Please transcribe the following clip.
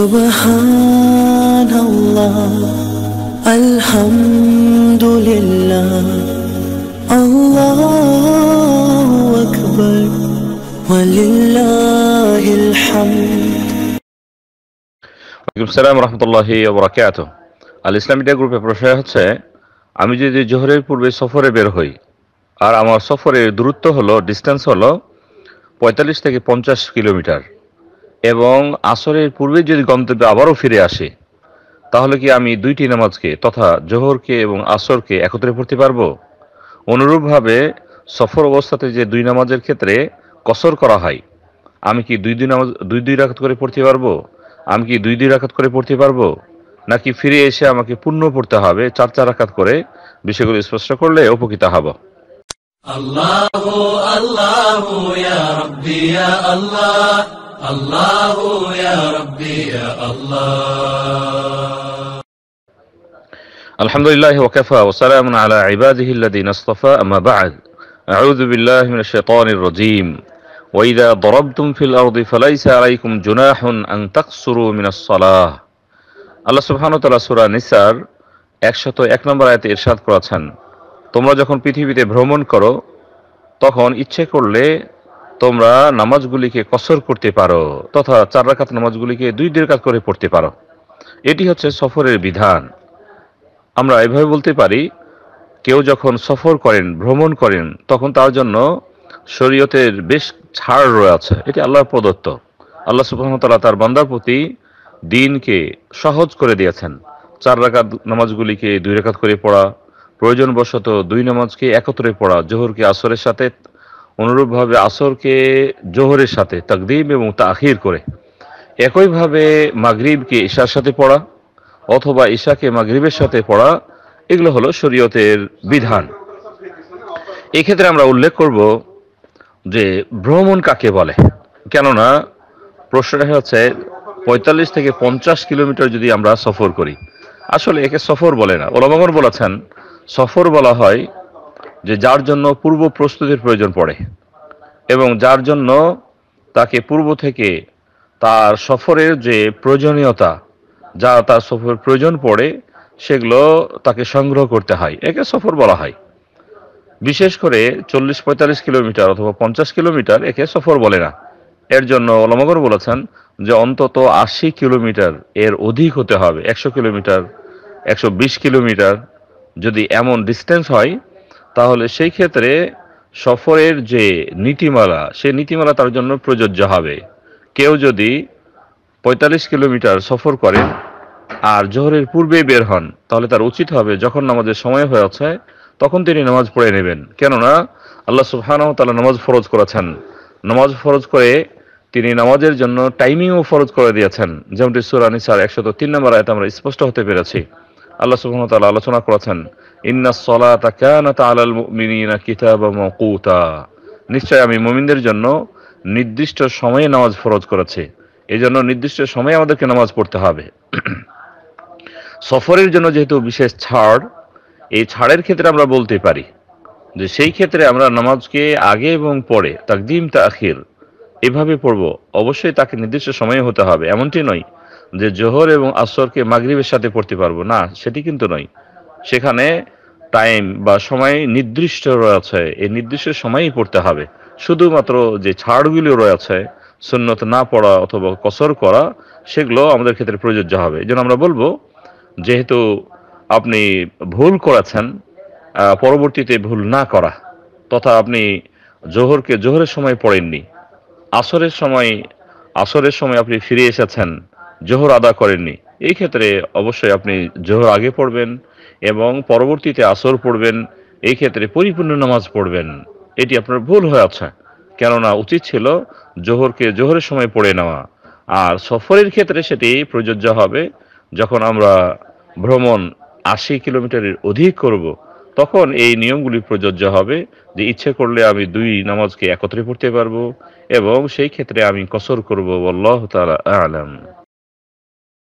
سبحان الله الحمد لله الله أكبر ولله الحمد আল ইসলাম media গ্রুপের হচ্ছে আমি যদি জোহরের পূর্বে সফরে বের হই আর আমার সফরের দূরত্ব হলো ডিস্টেন্স হলো পঁয়তাল্লিশ থেকে পঞ্চাশ কিলোমিটার এবং আসরের পূর্বে যদি গন্তব্যে আবারও ফিরে আসে তাহলে কি আমি দুইটি নামাজকে তথা জোহরকে এবং আসরকে একত্রে পড়তে পারবো অনুরূপভাবে সফর অবস্থাতে যে দুই নামাজের ক্ষেত্রে কসর করা হয় আমি কি দুই দুই নামাজ দুই দুই রাখাত করে পড়তে পারবো আমি কি দুই দুই রাখাত করে পড়তে পারবো নাকি ফিরে এসে আমাকে পূর্ণ পড়তে হবে চার চার আঘাত করে বিষয়গুলো স্পষ্ট করলে উপকৃত হব আল্লাহ আল্লাহ আল্লাহ আলহামদুলিল্লাহ ওয়াকাফা ওসালাম আলা ইবাদিহি আল্লাযীনা ইসতাফা আম্মা বা'দ আলাইকুম জুনাহুন আন মিনাস সালাহ আল্লাহ সুবহানাহু ওয়া তাআলা সূরা নিসার এক নম্বর আয়াতে ইরশাদ করেছেন তোমরা যখন পৃথিবীতে ভ্রমণ করো তখন ইচ্ছে করলে তোমরা নামাজগুলিকে কসর করতে পারো তথা চার রাখাত নামাজগুলিকে দুই দেড় কাত করে পড়তে পারো এটি হচ্ছে সফরের বিধান আমরা এভাবে বলতে পারি কেউ যখন সফর করেন ভ্রমণ করেন তখন তার জন্য শরীয়তের বেশ ছাড় রয়েছে এটি আল্লাহর প্রদত্ত আল্লাহ সুবাহতাল্লাহ তার বান্দার প্রতি দিনকে সহজ করে দিয়েছেন চার রাখাত নামাজগুলিকে দুই রাখাত করে পড়া প্রয়োজনবশত দুই নামাজকে একত্রে পড়া জোহরকে আসরের সাথে অনুরূপভাবে আসরকে জোহরের সাথে তাকদিম এবং তাখির করে একইভাবে মাগরিবকে ঈশার সাথে পড়া অথবা ঈশাকে মাগরিবের সাথে পড়া এগুলো হলো শরীয়তের বিধান এক্ষেত্রে আমরা উল্লেখ করব যে ভ্রমণ কাকে বলে কেননা প্রশ্নটা হচ্ছে পঁয়তাল্লিশ থেকে পঞ্চাশ কিলোমিটার যদি আমরা সফর করি আসলে একে সফর বলে না ওলামগর বলেছেন সফর বলা হয় যে যার জন্য পূর্ব প্রস্তুতির প্রয়োজন পড়ে এবং যার জন্য তাকে পূর্ব থেকে তার সফরের যে প্রয়োজনীয়তা যা তার সফরের প্রয়োজন পড়ে সেগুলো তাকে সংগ্রহ করতে হয় একে সফর বলা হয় বিশেষ করে চল্লিশ পঁয়তাল্লিশ কিলোমিটার অথবা পঞ্চাশ কিলোমিটার একে সফর বলে না এর জন্য অলমগর বলেছেন যে অন্তত আশি কিলোমিটার এর অধিক হতে হবে একশো কিলোমিটার একশো বিশ কিলোমিটার যদি এমন ডিস্টেন্স হয় তাহলে সেই ক্ষেত্রে সফরের যে নীতিমালা সেই নীতিমালা তার জন্য প্রযোজ্য হবে কেউ যদি ৪৫ কিলোমিটার সফর করেন আর জোহরের পূর্বে বের হন তাহলে তার উচিত হবে যখন নামাজের সময় হয়েছে তখন তিনি নামাজ পড়ে নেবেন কেননা আল্লাহ সুবহানাহু তালা নামাজ ফরজ করেছেন নামাজ ফরজ করে তিনি নামাজের জন্য টাইমিংও ফরজ করে দিয়েছেন যেমনটি সুরানি একশো একশত তিন নম্বর আয়তে আমরা স্পষ্ট হতে পেরেছি আল্লাহ সুবহানাহু তালা আলোচনা করেছেন নিশ্চয় আমি মমিনদের জন্য নির্দিষ্ট সময়ে নামাজ ফরজ করেছে এই জন্য নির্দিষ্ট সময়ে আমাদেরকে নামাজ পড়তে হবে সফরের জন্য যেহেতু বিশেষ ছাড় এই ছাড়ের ক্ষেত্রে আমরা বলতে পারি যে সেই ক্ষেত্রে আমরা নামাজকে আগে এবং পরে তাকদিম তাখির এভাবে পড়ব অবশ্যই তাকে নির্দিষ্ট সময়ে হতে হবে এমনটি নয় যে জোহর এবং আসরকে মাগরীবের সাথে পড়তে পারবো না সেটি কিন্তু নয় সেখানে টাইম বা সময় নির্দিষ্ট রয়েছে এই নির্দিষ্ট সময়ই পড়তে হবে শুধুমাত্র যে ছাড়গুলি রয়েছে সুন্নত না পড়া অথবা কসর করা সেগুলো আমাদের ক্ষেত্রে প্রযোজ্য হবে যেন আমরা বলবো যেহেতু আপনি ভুল করেছেন পরবর্তীতে ভুল না করা তথা আপনি জোহরকে জোহরের সময় পড়েননি আসরের সময় আসরের সময় আপনি ফিরে এসেছেন জোহর আদা করেননি এই ক্ষেত্রে অবশ্যই আপনি জোহর আগে পড়বেন এবং পরবর্তীতে আসর পড়বেন এই ক্ষেত্রে পরিপূর্ণ নামাজ পড়বেন এটি আপনার ভুল হয়ে আছে কেননা উচিত ছিল জোহরকে জোহরের সময় পড়ে নেওয়া আর সফরের ক্ষেত্রে সেটি প্রযোজ্য হবে যখন আমরা ভ্রমণ আশি কিলোমিটারের অধিক করব তখন এই নিয়মগুলি প্রযোজ্য হবে যে ইচ্ছে করলে আমি দুই নামাজকে একত্রে পড়তে পারবো এবং সেই ক্ষেত্রে আমি কসর করবো বল্লাহ তালা